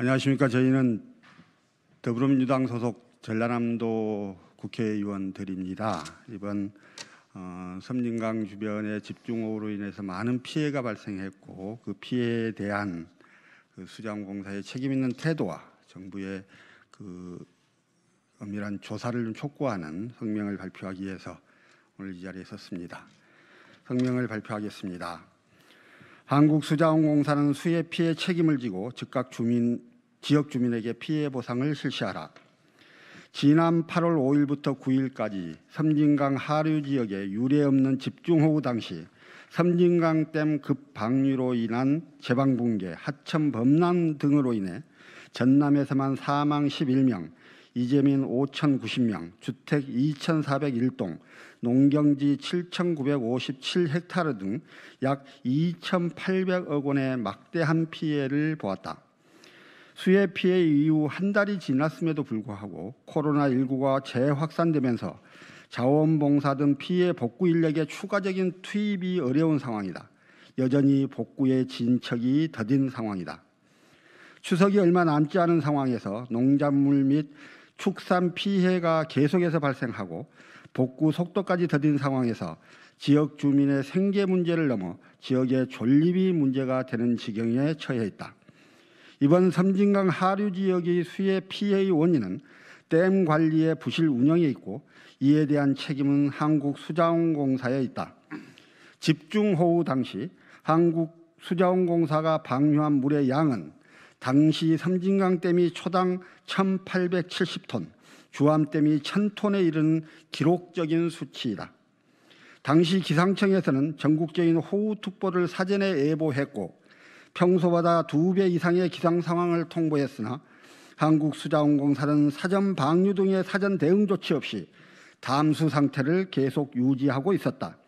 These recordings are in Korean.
안녕하십니까. 저희는 더불어민주당 소속 전라남도 국회의원들입니다. 이번 어, 섬진강 주변의 집중호우로 인해서 많은 피해가 발생했고 그 피해에 대한 그 수자원공사의 책임 있는 태도와 정부의 그 엄밀한 조사를 촉구하는 성명을 발표하기 위해서 오늘 이 자리에 섰습니다. 성명을 발표하겠습니다. 한국수자원공사는 수해 피해 책임을 지고 즉각 주민, 지역 주민에게 피해 보상을 실시하라. 지난 8월 5일부터 9일까지 섬진강 하류 지역에 유례 없는 집중호우 당시 섬진강댐 급방류로 인한 제방 붕괴, 하천 범람 등으로 인해 전남에서만 사망 11명, 이재민 5,090명, 주택 2,401동, 농경지 7,957헥타르 등 약 2,800억 원의 막대한 피해를 보았다. 수해 피해 이후 한 달이 지났음에도 불구하고 코로나19가 재확산되면서 자원봉사 등 피해 복구 인력의 추가적인 투입이 어려운 상황이다. 여전히 복구의 진척이 더딘 상황이다. 추석이 얼마 남지 않은 상황에서 농작물 및 축산 피해가 계속해서 발생하고 복구 속도까지 더딘 상황에서 지역 주민의 생계 문제를 넘어 지역의 존립이 문제가 되는 지경에 처해 있다. 이번 섬진강 하류 지역의 수해 피해의 원인은 댐 관리의 부실 운영에 있고 이에 대한 책임은 한국수자원공사에 있다. 집중호우 당시 한국수자원공사가 방류한 물의 양은 당시 삼진강댐이 초당 1,870톤, 주암댐이 1,000톤에 이른 기록적인 수치이다. 당시 기상청에서는 전국적인 호우특보를 사전에 예보했고 평소보다 두 배 이상의 기상 상황을 통보했으나 한국수자원공사는 사전 방류 등의 사전 대응 조치 없이 담수 상태를 계속 유지하고 있었다.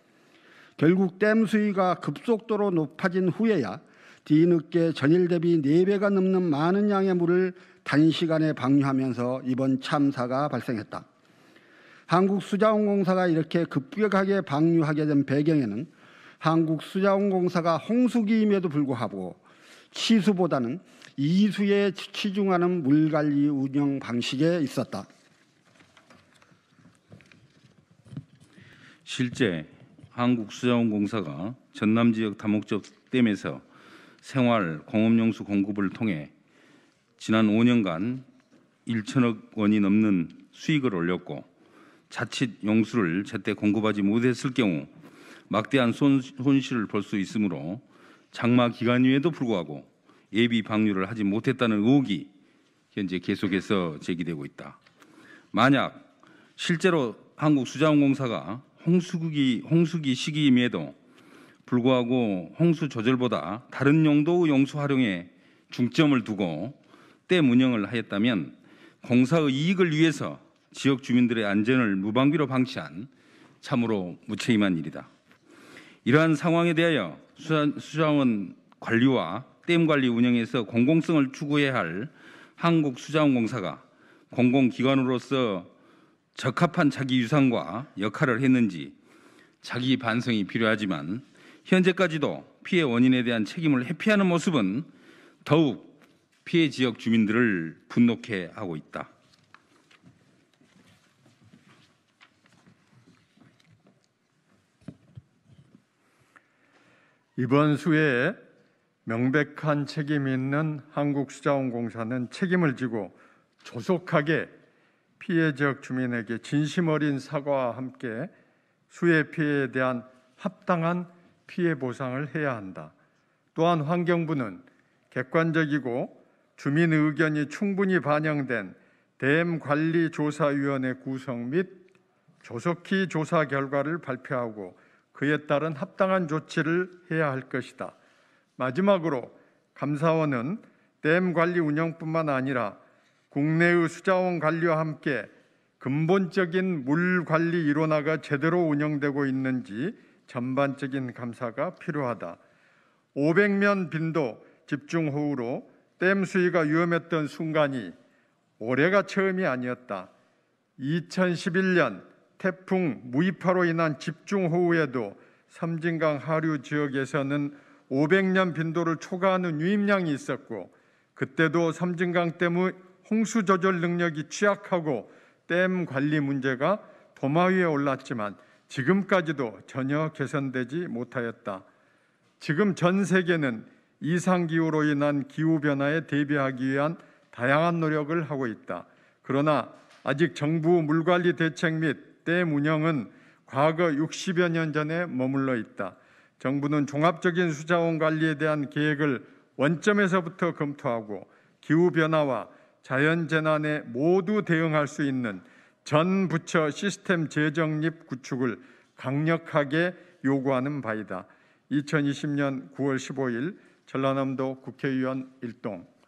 결국 댐 수위가 급속도로 높아진 후에야 뒤늦게 전일 대비 4배가 넘는 많은 양의 물을 단시간에 방류하면서 이번 참사가 발생했다. 한국수자원공사가 이렇게 급격하게 방류하게 된 배경에는 한국수자원공사가 홍수기임에도 불구하고 치수보다는 이수에 치중하는 물관리 운영 방식에 있었다. 실제 한국수자원공사가 전남 지역 다목적 댐에서 생활 공업용수 공급을 통해 지난 5년간 1천억 원이 넘는 수익을 올렸고 자칫 용수를 제때 공급하지 못했을 경우 막대한 손, 손실을 볼 수 있으므로 장마 기간임에도 불구하고 예비 방류를 하지 못했다는 의혹이 현재 계속해서 제기되고 있다. 만약 실제로 한국수자원공사가 홍수기, 홍수기 시기임에도 불구하고 홍수 조절보다 다른 용도 용수 활용에 중점을 두고 댐 운영을 하였다면 공사의 이익을 위해서 지역 주민들의 안전을 무방비로 방치한 참으로 무책임한 일이다. 이러한 상황에 대하여 수자원 관리와 댐 관리 운영에서 공공성을 추구해야 할 한국수자원공사가 공공기관으로서 적합한 자기 유산과 역할을 했는지 자기 반성이 필요하지만 현재까지도 피해 원인에 대한 책임을 회피하는 모습은 더욱 피해 지역 주민들을 분노케 하고 있다. 이번 수해에 명백한 책임 이 있는 한국수자원공사는 책임을 지고 조속하게 피해 지역 주민에게 진심 어린 사과와 함께 수해 피해에 대한 합당한 피해 보상을 해야 한다. 또한 환경부는 객관적이고 주민 의견이 충분히 반영된 댐 관리 조사위원회 구성 및 조속히 조사 결과를 발표하고 그에 따른 합당한 조치를 해야 할 것이다. 마지막으로 감사원은 댐 관리 운영뿐만 아니라 국내의 수자원 관리와 함께 근본적인 물 관리 일원화가 제대로 운영되고 있는지 전반적인 감사가 필요하다. 500면 빈도 집중 호우로 댐 수위가 위험했던 순간이 올해가 처음이 아니었다. 2011년 태풍 무이파로 인한 집중 호우에도 섬진강 하류 지역에서는 500년 빈도를 초과하는 유입량이 있었고 그때도 섬진강 댐의 홍수 조절 능력이 취약하고 댐 관리 문제가 도마 위에 올랐지만 지금까지도 전혀 개선되지 못하였다. 지금 전 세계는 이상 기후로 인한 기후 변화에 대비하기 위한 다양한 노력을 하고 있다. 그러나 아직 정부 물관리 대책 및댐 운영은 과거 60여 년 전에 머물러 있다. 정부는 종합적인 수자원 관리에 대한 계획을 원점에서부터 검토하고 기후 변화와 자연 재난에 모두 대응할 수 있는 전 부처 시스템 재정립 구축을 강력하게 요구하는 바이다. 2020년 9월 15일 전라남도 국회의원 일동